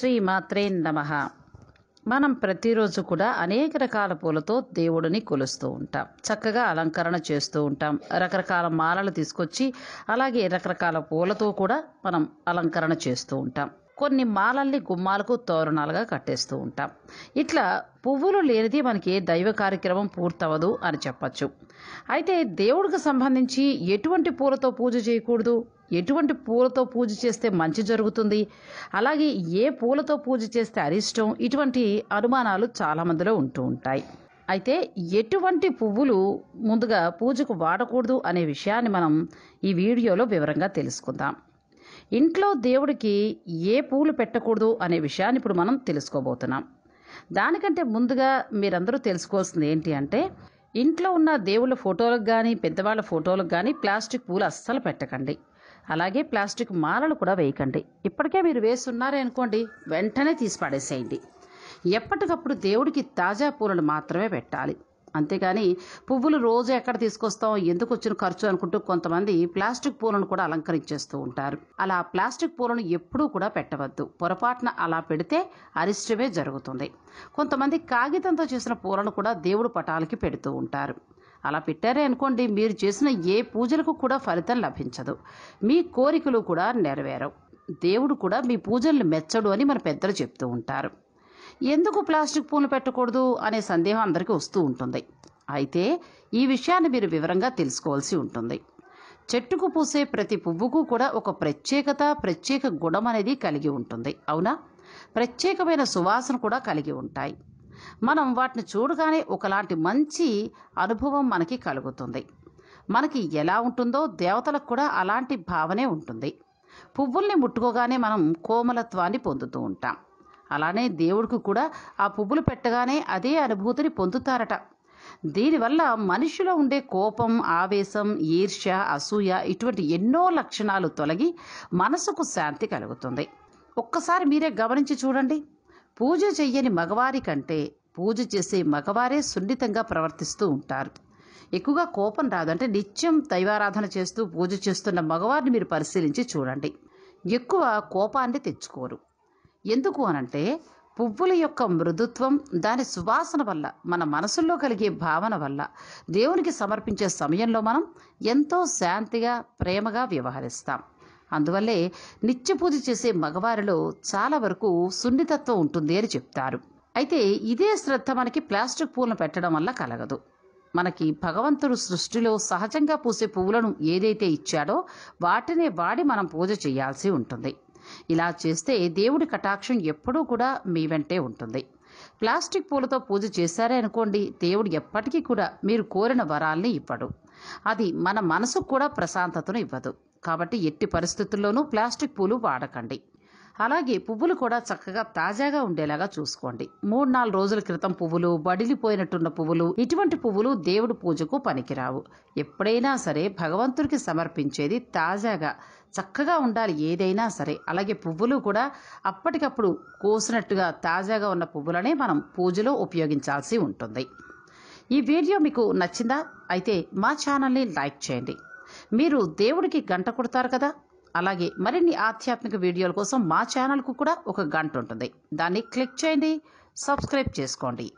శ్రీమాత్రే నమ మనం ప్రతిరోజు కూడా అనేక రకాల పూలతో దేవుడిని కొలుస్తూ ఉంటాం చక్కగా అలంకరణ చేస్తూ ఉంటాం రకరకాల మాలలు తీసుకొచ్చి అలాగే రకరకాల పూలతో కూడా మనం అలంకరణ చేస్తూ ఉంటాం కొన్ని మాలల్ని గుమ్మాలకు తోరణాలుగా కట్టేస్తూ ఉంటాం ఇట్లా పువ్వులు లేనిది మనకి దైవ కార్యక్రమం పూర్తవదు అని చెప్పచ్చు అయితే దేవుడికి సంబంధించి ఎటువంటి పూలతో పూజ చేయకూడదు ఎటువంటి పూలతో పూజ చేస్తే మంచి జరుగుతుంది అలాగే ఏ పూలతో పూజ చేస్తే అరిష్టం ఇటువంటి అనుమానాలు చాలామందిలో ఉంటూ ఉంటాయి అయితే ఎటువంటి పువ్వులు ముందుగా పూజకు వాడకూడదు అనే విషయాన్ని మనం ఈ వీడియోలో వివరంగా తెలుసుకుందాం ఇంట్లో దేవుడికి ఏ పూలు పెట్టకూడదు అనే విషయాన్ని ఇప్పుడు మనం తెలుసుకోబోతున్నాం దానికంటే ముందుగా మీరందరూ తెలుసుకోవాల్సింది ఏంటి అంటే ఇంట్లో ఉన్న దేవుళ్ళ ఫోటోలకు కానీ పెద్దవాళ్ళ ఫోటోలకు కానీ ప్లాస్టిక్ పూలు అస్సలు పెట్టకండి అలాగే ప్లాస్టిక్ మాలలు కూడా వేయకండి ఇప్పటికే మీరు వేస్తున్నారే అనుకోండి వెంటనే తీసి పడేసేయండి ఎప్పటికప్పుడు దేవుడికి తాజా పూలను మాత్రమే పెట్టాలి అంతేగాని పువ్వులు రోజు ఎక్కడ తీసుకొస్తాం ఎందుకు వచ్చిన ఖర్చు అనుకుంటూ కొంతమంది ప్లాస్టిక్ పూలను కూడా అలంకరించేస్తూ ఉంటారు అలా ప్లాస్టిక్ పూలను ఎప్పుడూ కూడా పెట్టవద్దు పొరపాటున అలా పెడితే అరిష్టమే జరుగుతుంది కొంతమంది కాగితంతో చేసిన పూలను కూడా దేవుడు పటాలకి పెడుతూ ఉంటారు అలా పెట్టారే అనుకోండి మీరు చేసిన ఏ పూజలకు కూడా ఫలితం లభించదు మీ కోరికలు కూడా నెరవేరవు దేవుడు కూడా మీ పూజలను మెచ్చడు అని మన పెద్దలు చెప్తూ ఉంటారు ఎందుకు ప్లాస్టిక్ పూలు పెట్టకూడదు అనే సందేహం అందరికీ వస్తూ ఉంటుంది అయితే ఈ విషయాన్ని మీరు వివరంగా తెలుసుకోవాల్సి ఉంటుంది చెట్టుకు పూసే ప్రతి పువ్వుకు కూడా ఒక ప్రత్యేకత ప్రత్యేక గుణం అనేది కలిగి ఉంటుంది అవునా ప్రత్యేకమైన సువాసన కూడా కలిగి ఉంటాయి మనం వాటిని చూడగానే ఒకలాంటి మంచి అనుభవం మనకి కలుగుతుంది మనకి ఎలా ఉంటుందో దేవతలకు కూడా అలాంటి భావనే ఉంటుంది పువ్వుల్ని ముట్టుకోగానే మనం కోమలత్వాన్ని పొందుతూ ఉంటాం అలానే దేవుడికి కూడా ఆ పువ్వులు పెట్టగానే అదే అనుభూతిని పొందుతారట దీనివల్ల మనిషిలో ఉండే కోపం ఆవేశం ఈర్ష్య అసూయ ఇటువంటి ఎన్నో లక్షణాలు తొలగి మనసుకు శాంతి కలుగుతుంది ఒక్కసారి మీరే గమనించి చూడండి పూజ చెయ్యని మగవారి కంటే పూజ చేసే మగవారే సున్నితంగా ప్రవర్తిస్తూ ఉంటారు ఎక్కువగా కోపం రాదు అంటే నిత్యం దైవారాధన చేస్తూ పూజ చేస్తున్న మగవారిని మీరు పరిశీలించి చూడండి ఎక్కువ కోపాన్ని తెచ్చుకోరు ఎందుకు అనంటే పువ్వుల యొక్క మృదుత్వం దాని సువాసన వల్ల మన మనసుల్లో కలిగే భావన వల్ల దేవునికి సమర్పించే సమయంలో మనం ఎంతో శాంతిగా ప్రేమగా వ్యవహరిస్తాం అందువల్లే నిత్యపూజ చేసే మగవారిలో చాలా వరకు సున్నితత్వం ఉంటుంది అని చెప్తారు అయితే ఇదే శ్రద్ధ మనకి ప్లాస్టిక్ పూలను పెట్టడం వల్ల కలగదు మనకి భగవంతుడు సృష్టిలో సహజంగా పూసే పువ్వులను ఏదైతే ఇచ్చాడో వాటినే వాడి మనం పూజ చేయాల్సి ఉంటుంది ఇలా చేస్తే దేవుడి కటాక్షం ఎప్పుడూ కూడా మీ వెంటే ఉంటుంది ప్లాస్టిక్ పూలతో పూజ చేశారే అనుకోండి దేవుడు ఎప్పటికీ కూడా మీరు కోరిన వరాల్ని ఇవ్వడు అది మన మనసుకు కూడా ప్రశాంతతను ఇవ్వదు కాబట్టి ఎట్టి పరిస్థితుల్లోనూ ప్లాస్టిక్ పూలు వాడకండి అలాగే పువ్వులు కూడా చక్కగా తాజాగా ఉండేలాగా చూసుకోండి మూడు నాలుగు రోజుల క్రితం పువ్వులు బడిలిపోయినట్టున్న పువ్వులు ఇటువంటి పువ్వులు దేవుడి పూజకు పనికిరావు ఎప్పుడైనా సరే భగవంతుడికి సమర్పించేది తాజాగా చక్కగా ఉండాలి ఏదైనా సరే అలాగే పువ్వులు కూడా అప్పటికప్పుడు కోసినట్టుగా తాజాగా ఉన్న పువ్వులనే మనం పూజలో ఉపయోగించాల్సి ఉంటుంది ఈ వీడియో మీకు నచ్చిందా అయితే మా ఛానల్ని లైక్ చేయండి మీరు దేవుడికి గంట కొడతారు కదా అలాగే మరిన్ని ఆధ్యాత్మిక వీడియోల కోసం మా ఛానల్కు కూడా ఒక గంట ఉంటుంది దాన్ని క్లిక్ చేయండి సబ్స్క్రైబ్ చేసుకోండి